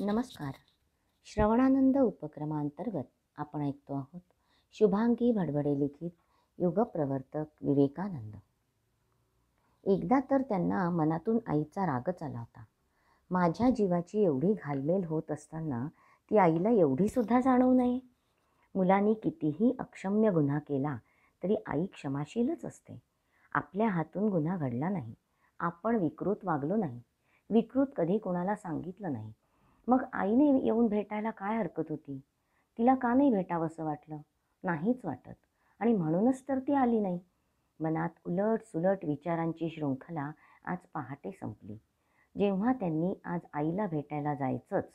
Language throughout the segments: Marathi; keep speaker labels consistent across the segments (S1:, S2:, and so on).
S1: नमस्कार श्रवणानंद उपक्रमांतर्गत आपण ऐकतो आहोत शुभांगी भडभडे लिखित युगप्रवर्तक विवेकानंद एकदा तर त्यांना मनातून आईचा रागच आला होता माझ्या जीवाची एवढी घालमेल होत असताना ती आईला एवढीसुद्धा जाणवू नये मुलांनी कितीही अक्षम्य गुन्हा केला तरी आई क्षमाशीलच असते आपल्या हातून गुन्हा घडला नाही आपण विकृत वागलो नाही विकृत कधी कोणाला सांगितलं नाही मग आईने येऊन भेटायला काय हरकत होती तिला का नाही असं वाटलं नाहीच वाटत आणि म्हणूनच तर ती आली नाही मनात उलट सुलट विचारांची शृंखला आज पहाटे संपली जेव्हा त्यांनी आज आईला भेटायला जायचंच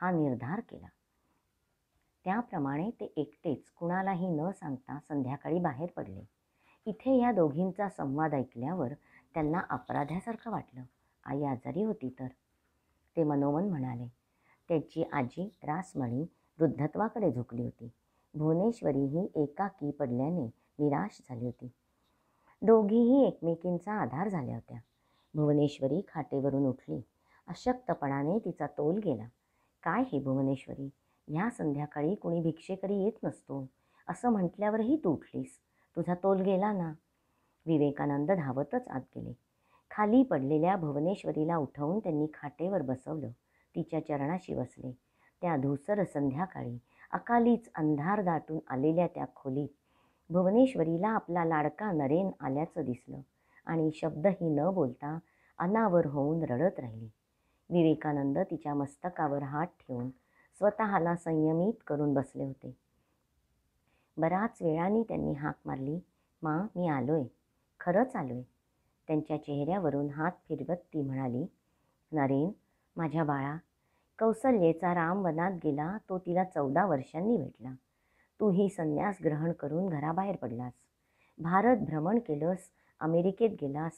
S1: हा निर्धार केला त्याप्रमाणे ते एकटेच कुणालाही न सांगता संध्याकाळी बाहेर पडले इथे या दोघींचा संवाद ऐकल्यावर त्यांना अपराध्यासारखं वाटलं आई आजारी होती तर ते मनोमन म्हणाले त्याची आजी रासमणी वृद्धत्वाकडे झुकली होती भुवनेश्वरी ही एकाकी पडल्याने निराश झाली होती दोघीही एकमेकींचा आधार झाल्या होत्या भुवनेश्वरी खाटेवरून उठली अशक्तपणाने तिचा तोल गेला काय हे भुवनेश्वरी ह्या संध्याकाळी कुणी भिक्षेकरी येत नसतो असं म्हटल्यावरही तू उठलीस तुझा तोल गेला ना विवेकानंद धावतच आत गेले खाली पडलेल्या भुवनेश्वरीला उठवून त्यांनी खाटेवर बसवलं तिच्या चरणाशी बसले त्या धुसर संध्याकाळी अकालीच अंधार दाटून आलेल्या त्या खोलीत भुवनेश्वरीला आपला लाडका नरेन आल्याचं दिसलं आणि शब्दही न बोलता अनावर होऊन रडत राहिली विवेकानंद तिच्या मस्तकावर हात ठेवून स्वतःला संयमित करून बसले होते बराच वेळाने त्यांनी हाक मारली मा मी आलोय खरंच आलोय त्यांच्या चेहऱ्यावरून हात फिरवत ती म्हणाली नरेन माझ्या बाळा कौसल्येचा राम वनात गेला तो तिला चौदा वर्षांनी भेटला तूही संन्यास ग्रहण करून घराबाहेर पडलास भारत भ्रमण केलंस अमेरिकेत गेलास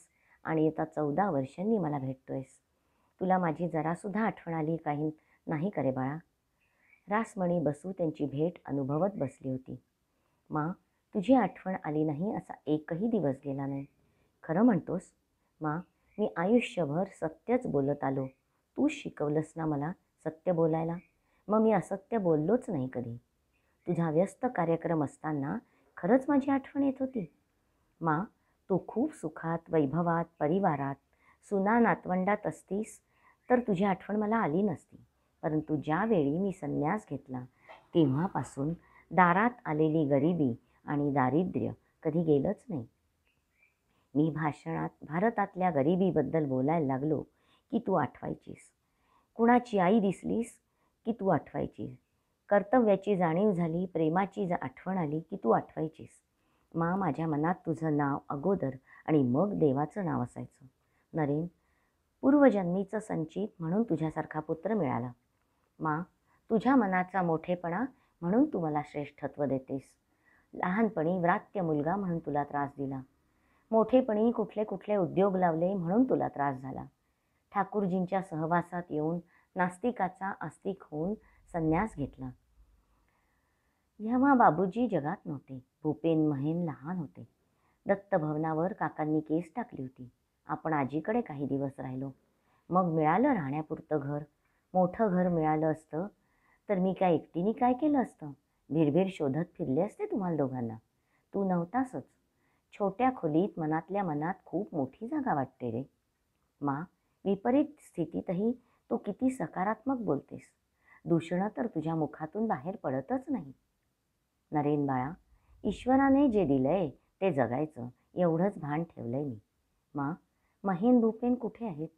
S1: आणि आता चौदा वर्षांनी मला भेटतोयस तुला माझी जरासुद्धा आठवण आली काही नाही करे बाळा रासमणी बसू त्यांची भेट अनुभवत बसली होती माँ तुझी आठवण आली नाही असा एकही दिवस गेला नाही खरं म्हणतोस माँ मी आयुष्यभर सत्यच बोलत आलो तू शिकवलंस ना मला सत्य बोलायला मग मी असत्य बोललोच नाही कधी तुझा व्यस्त कार्यक्रम असताना खरंच माझी आठवण येत होती मा तू खूप सुखात वैभवात परिवारात सुना नातवंडात असतीस तर तुझी आठवण मला आली नसती परंतु ज्यावेळी मी संन्यास घेतला तेव्हापासून दारात आलेली गरिबी आणि दारिद्र्य कधी गेलंच नाही मी भाषणात भारतातल्या गरिबीबद्दल बोलायला लागलो की तू आठवायचीस कुणाची आई दिसलीस की तू आठवायचीस कर्तव्याची जाणीव झाली प्रेमाची आठवण आली की तू आठवायचीस मा माझ्या मनात तुझं नाव अगोदर आणि मग देवाचं नाव असायचं नरेन पूर्वजन्मीचं संचित म्हणून तुझ्यासारखा पुत्र मिळाला मा तुझ्या मनाचा मोठेपणा म्हणून तू मला श्रेष्ठत्व देतेस लहानपणी व्रात्य मुलगा म्हणून तुला त्रास दिला मोठेपणी कुठले कुठले उद्योग लावले म्हणून तुला त्रास झाला ठाकूरजींच्या सहवासात येऊन नास्तिकाचा आस्तिक होऊन संन्यास घेतला जेव्हा बाबूजी जगात नव्हते भूपेन महेन लहान होते दत्तभवनावर काकांनी केस टाकली होती आपण आजीकडे काही दिवस राहिलो मग मिळालं राहण्यापुरतं घर मोठं घर मिळालं असतं तर मी काय एकटीने काय केलं असतं भिरभिर शोधत फिरले असते तुम्हाला दोघांना तू नव्हतासच छोट्या खोलीत मनातल्या मनात खूप मोठी जागा वाटते रे मा विपरीत स्थितीतही तू किती सकारात्मक बोलतेस दूषणं तर तुझ्या मुखातून बाहेर पडतच नाही नरेन बाळा ईश्वराने जे दिलंय ते जगायचं एवढंच भान ठेवलंय मी मा महेन भूपेन कुठे आहेत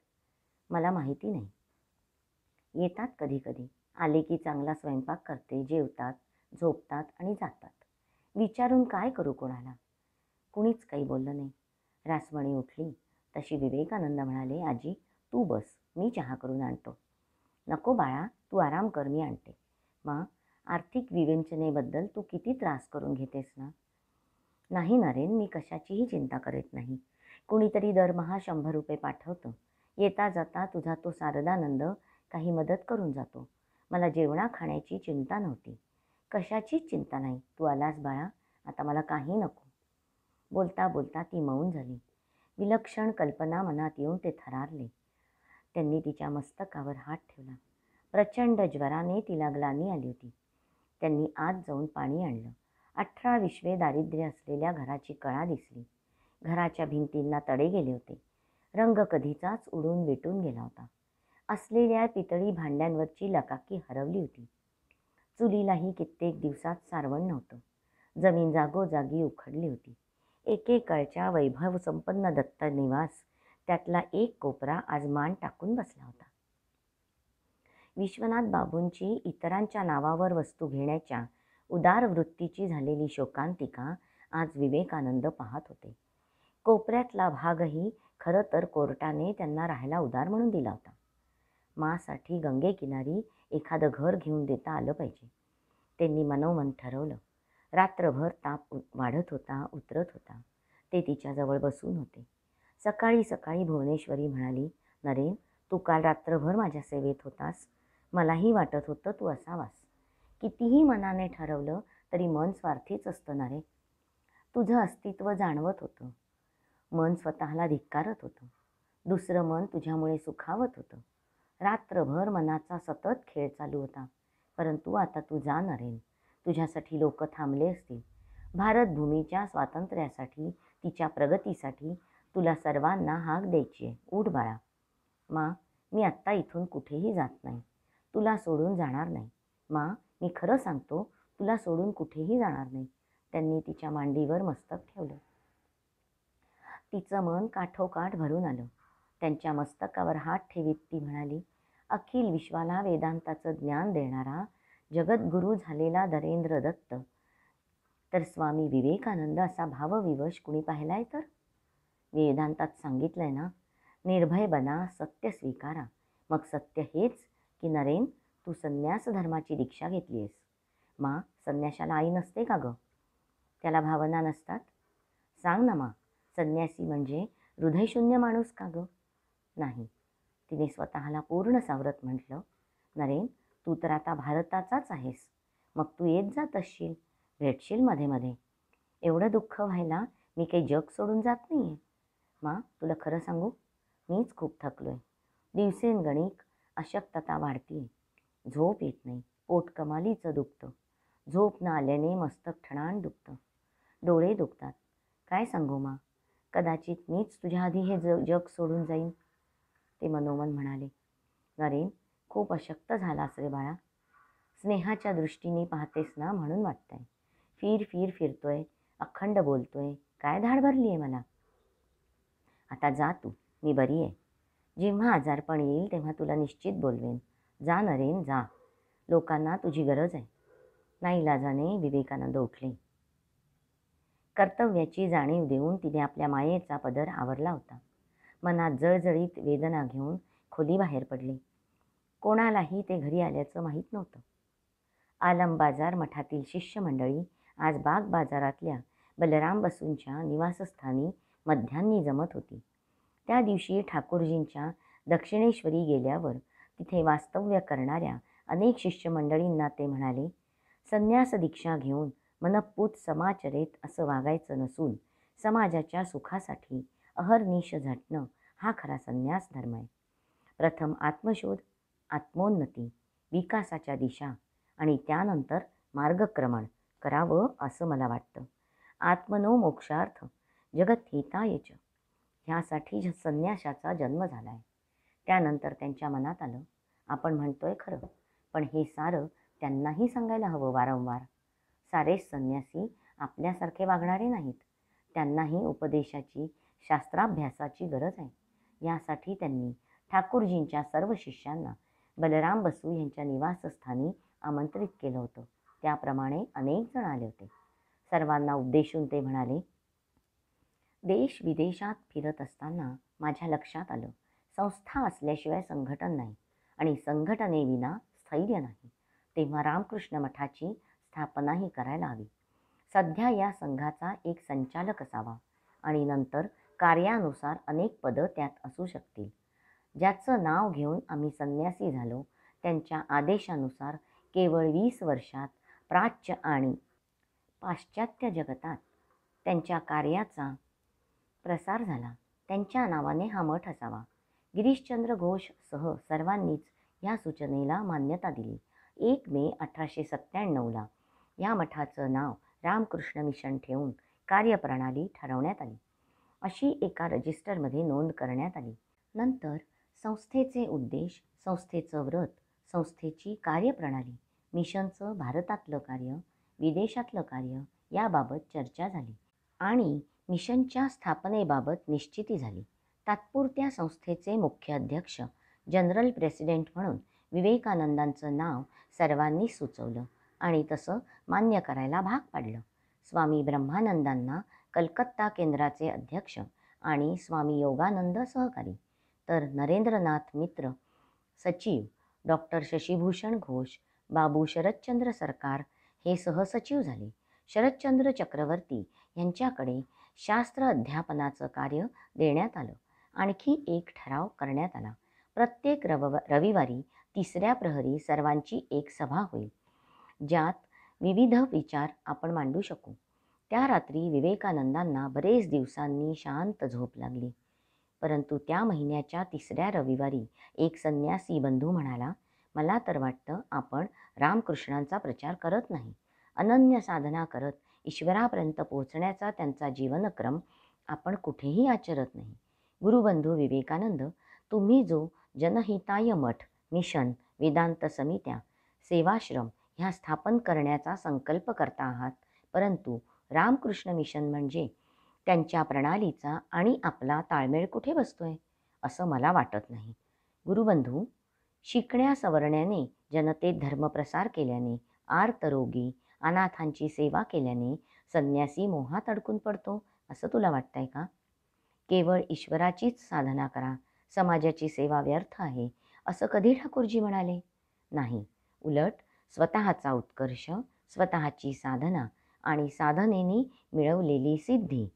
S1: मला माहिती नाही येतात कधी कधी आले की चांगला स्वयंपाक करते जेवतात झोपतात आणि जातात विचारून काय करू कोणाला कुणीच काही बोललं नाही रासमणी उठली तशी विवेकानंद म्हणाले आजी तू बस मी चहा करून आणतो नको बाळा तू आराम कर मी आणते मग आर्थिक विवेचनेबद्दल तू किती त्रास करून घेतेस ना नाही नरेन मी कशाचीही चिंता करत नाही कुणीतरी दरमहा शंभर रुपये पाठवतं येता जाता तुझा तो सारदानंद काही मदत करून जातो मला जेवणा खाण्याची चिंता नव्हती कशाचीच चिंता नाही तू आलास बाळा आता मला काही नको बोलता बोलता ती मौन झाली विलक्षण कल्पना मनात येऊन ते थरारले त्यांनी तिच्या मस्तकावर हात ठेवला प्रचंड ज्वराने तिला ग्लानी आली होती त्यांनी आत जाऊन पाणी आणलं अठरा विश्वे दारिद्र्य असलेल्या घराची कळा दिसली घराच्या भिंतींना तडे गेले होते रंग कधीचाच उडून विटून गेला होता असलेल्या पितळी भांड्यांवरची लकाकी हरवली होती चुलीलाही कित्येक दिवसात सारवण नव्हतं जमीन जागोजागी उखडली होती एकेकाळच्या वैभवसंपन्न दत्त निवास त्यातला एक कोपरा आज मान टाकून बसला होता विश्वनाथ बाबूंची इतरांच्या नावावर वस्तू घेण्याच्या उदार वृत्तीची झालेली शोकांतिका आज विवेकानंद पाहत होते कोपऱ्यातला भागही खरं तर कोर्टाने त्यांना राहायला उदार म्हणून दिला होता मासाठी गंगे किनारी एखादं घर घेऊन देता आलं पाहिजे त्यांनी मनोमन ठरवलं रात्रभर ताप वाढत होता उतरत होता ते तिच्याजवळ बसून होते सकाळी सकाळी भुवनेश्वरी म्हणाली नरेन तू काल रात्रभर माझ्या सेवेत होतास मलाही वाटत होतं तू असावास कितीही मनाने ठरवलं तरी मन स्वार्थीच असतं नरे रे तुझं अस्तित्व जाणवत होतं मन स्वतःला धिक्कारत होतं दुसरं मन तुझ्यामुळे सुखावत होतं रात्रभर मनाचा सतत खेळ चालू होता परंतु आता तू जा नरेन तुझ्यासाठी लोक थांबले असतील भारतभूमीच्या स्वातंत्र्यासाठी तिच्या प्रगतीसाठी तुला सर्वांना हाक द्यायची आहे उठ बाळा मा मी आत्ता इथून कुठेही जात नाही तुला सोडून जाणार नाही मा मी खरं सांगतो तुला सोडून कुठेही जाणार नाही त्यांनी तिच्या मांडीवर मस्तक ठेवलं तिचं मन काठोकाठ भरून आलं त्यांच्या मस्तकावर हात ठेवीत ती म्हणाली अखिल विश्वाला वेदांताचं ज्ञान देणारा जगद्गुरू झालेला दरेंद्र दत्त तर स्वामी विवेकानंद असा भावविवश कुणी पाहिलाय तर वेदांतात सांगितलं आहे ना निर्भय बना सत्य स्वीकारा मग सत्य हेच की नरेन तू संन्यास धर्माची दीक्षा घेतली आहेस मा संन्याशाला आई नसते का गं त्याला भावना नसतात सांग ना मा संन्यासी म्हणजे हृदयशून्य माणूस का गं नाही तिने स्वतःला पूर्ण सावरत म्हटलं नरेन तू तर आता भारताचाच आहेस मग तू येत जात असशील भेटशील मध्ये मध्ये एवढं दुःख व्हायला मी काही जग सोडून जात नाही आहे मा तुला खरं सांगू मीच खूप थकलो आहे दिवसेंगणिक अशक्तता वाढते झोप येत नाही पोट कमालीचं दुखतं झोप न आल्याने मस्तक ठणाण दुखतं डोळे दुखतात काय सांगू मा कदाचित मीच तुझ्या आधी हे जग सोडून जाईन ते मनोमन म्हणाले नरेन खूप अशक्त झालास रे बाळा स्नेहाच्या दृष्टीने पाहतेस ना म्हणून वाटतंय फिर फिर फिरतोय अखंड बोलतोय काय धाड भरली आहे मला आता जा तू मी बरी आहे जेव्हा आजारपण येईल तेव्हा तुला निश्चित बोलवेन जा नरेन जा लोकांना तुझी गरज आहे नाईलाजाने विवेकानंद उठले कर्तव्याची जाणीव देऊन तिने आपल्या मायेचा पदर आवरला होता मनात जळजळीत वेदना घेऊन खोली बाहेर पडली कोणालाही ते घरी आल्याचं माहीत नव्हतं आलम बाजार मठातील शिष्यमंडळी आज बाग बाजारातल्या बलराम बसूंच्या निवासस्थानी मध्यान्नी जमत होती त्या दिवशी ठाकूरजींच्या दक्षिणेश्वरी गेल्यावर तिथे वास्तव्य करणाऱ्या अनेक शिष्यमंडळींना ते म्हणाले संन्यास दीक्षा घेऊन मनपूत समाचरेत असं वागायचं नसून समाजाच्या सुखासाठी अहर्निश झटणं हा खरा संन्यास धर्म आहे प्रथम आत्मशोध आत्मोन्नती विकासाच्या दिशा आणि त्यानंतर मार्गक्रमण करावं असं मला वाटतं आत्मनो मोक्षार्थ जगद्धिताय येच ह्यासाठी ज संन्याशाचा जन्म झाला आहे त्यानंतर त्यांच्या मनात आलं आपण म्हणतोय खरं पण हे सारं त्यांनाही सांगायला हवं वारंवार सारे संन्यासी आपल्यासारखे वागणारे नाहीत त्यांनाही उपदेशाची शास्त्राभ्यासाची गरज आहे यासाठी त्यांनी ठाकूरजींच्या सर्व शिष्यांना बलराम बसू यांच्या निवासस्थानी आमंत्रित केलं होतं त्याप्रमाणे अनेक जण आले होते सर्वांना उद्देशून ते म्हणाले देश विदेशात फिरत असताना माझ्या लक्षात आलं संस्था असल्याशिवाय संघटन नाही आणि संघटनेविना स्थैर्य नाही तेव्हा रामकृष्ण मठाची स्थापनाही करायला हवी सध्या या संघाचा एक संचालक असावा आणि नंतर कार्यानुसार अनेक पदं त्यात असू शकतील ज्याचं नाव घेऊन आम्ही संन्यासी झालो त्यांच्या आदेशानुसार केवळ वीस वर्षात प्राच्य आणि पाश्चात्य जगतात त्यांच्या कार्याचा प्रसार झाला त्यांच्या नावाने हा मठ असावा गिरीशचंद्र घोष सह सर्वांनीच या सूचनेला मान्यता दिली एक मे अठराशे सत्त्याण्णवला या मठाचं नाव रामकृष्ण मिशन ठेवून कार्यप्रणाली ठरवण्यात आली अशी एका रजिस्टरमध्ये नोंद करण्यात आली नंतर संस्थेचे उद्देश संस्थेचं व्रत संस्थेची कार्यप्रणाली मिशनचं भारतातलं कार्य विदेशातलं कार्य याबाबत चर्चा झाली आणि मिशनच्या स्थापनेबाबत निश्चिती झाली तात्पुरत्या संस्थेचे मुख्य अध्यक्ष जनरल प्रेसिडेंट म्हणून विवेकानंदांचं नाव सर्वांनी सुचवलं आणि तसं मान्य करायला भाग पाडलं स्वामी ब्रह्मानंदांना कलकत्ता केंद्राचे अध्यक्ष आणि स्वामी योगानंद सहकारी तर नरेंद्रनाथ मित्र सचिव डॉक्टर शशीभूषण घोष बाबू शरदचंद्र सरकार हे सहसचिव झाले शरदचंद्र चक्रवर्ती यांच्याकडे शास्त्र अध्यापनाचं कार्य देण्यात आलं आणखी एक ठराव करण्यात आला प्रत्येक रव रविवारी तिसऱ्या प्रहरी सर्वांची एक सभा होईल ज्यात विविध विचार आपण मांडू शकू त्या रात्री विवेकानंदांना बरेच दिवसांनी शांत झोप लागली परंतु त्या महिन्याच्या तिसऱ्या रविवारी एक संन्यासी बंधू म्हणाला मला तर वाटतं आपण रामकृष्णांचा प्रचार करत नाही अनन्य साधना करत ईश्वरापर्यंत पोहोचण्याचा त्यांचा जीवनक्रम आपण कुठेही आचरत नाही गुरुबंधू विवेकानंद तुम्ही जो जनहिताय मठ मिशन वेदांत समित्या सेवाश्रम ह्या स्थापन करण्याचा संकल्प करता आहात परंतु रामकृष्ण मिशन म्हणजे त्यांच्या प्रणालीचा आणि आपला ताळमेळ कुठे बसतोय असं मला वाटत नाही गुरुबंधू शिकण्या सवरण्याने जनतेत धर्मप्रसार केल्याने आर्तरोगी अनाथांची सेवा केल्याने संन्यासी मोहात अडकून पडतो असं तुला वाटतंय का केवळ ईश्वराचीच साधना करा समाजाची सेवा व्यर्थ आहे असं कधी ठाकूरजी म्हणाले नाही उलट स्वतःचा उत्कर्ष स्वतःची साधना आणि साधनेने मिळवलेली सिद्धी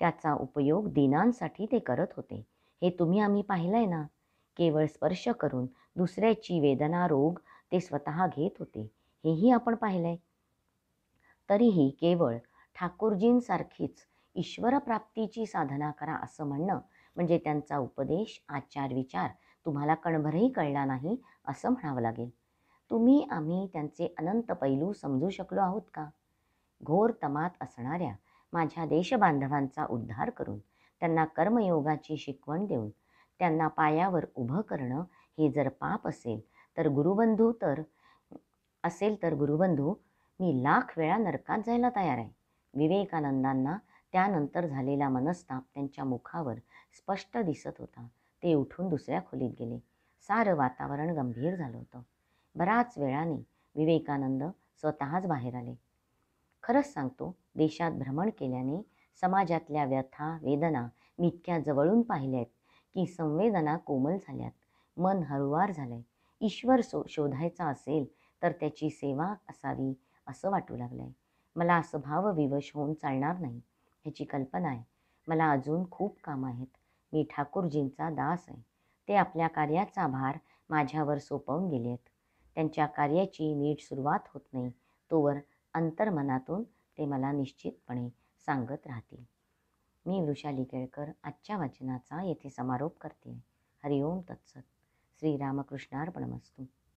S1: त्याचा उपयोग दिनांसाठी ते करत होते हे तुम्ही आम्ही पाहिलं आहे ना केवळ स्पर्श करून दुसऱ्याची वेदना रोग ते स्वतः घेत होते हेही आपण पाहिलं आहे तरीही केवळ ठाकूरजींसारखीच ईश्वरप्राप्तीची साधना करा असं म्हणणं म्हणजे त्यांचा उपदेश आचार विचार तुम्हाला कणभरही कळला नाही असं म्हणावं लागेल तुम्ही आम्ही त्यांचे अनंत पैलू समजू शकलो आहोत का घोर तमात असणाऱ्या माझ्या देशबांधवांचा उद्धार करून त्यांना कर्मयोगाची शिकवण देऊन त्यांना पायावर उभं करणं हे जर पाप असेल तर गुरुबंधू तर असेल तर गुरुबंधू मी लाख वेळा नरकात जायला तयार आहे विवेकानंदांना त्यानंतर झालेला मनस्ताप त्यांच्या मुखावर स्पष्ट दिसत होता ते उठून दुसऱ्या खोलीत गेले सारं वातावरण गंभीर झालं होतं बराच वेळाने विवेकानंद स्वतःच बाहेर आले खरंच सांगतो देशात भ्रमण केल्याने समाजातल्या व्यथा वेदना मी इतक्या जवळून पाहिल्यात की संवेदना कोमल झाल्यात मन हळुवार झालंय ईश्वर सो शोधायचा असेल तर त्याची सेवा असावी असं वाटू लागलं आहे मला असं भावविवश होऊन चालणार नाही ह्याची कल्पना आहे मला अजून खूप काम आहेत मी ठाकूरजींचा दास आहे ते आपल्या कार्याचा भार माझ्यावर सोपवून गेले आहेत त्यांच्या कार्याची नीट सुरुवात होत नाही तोवर अंतर्मनातून ते मला निश्चितपणे सांगत राहतील मी वृषाली केळकर आजच्या वाचनाचा येथे समारोप करते हरिओम तत्सत श्रीरामकृष्णार्पणमस्तू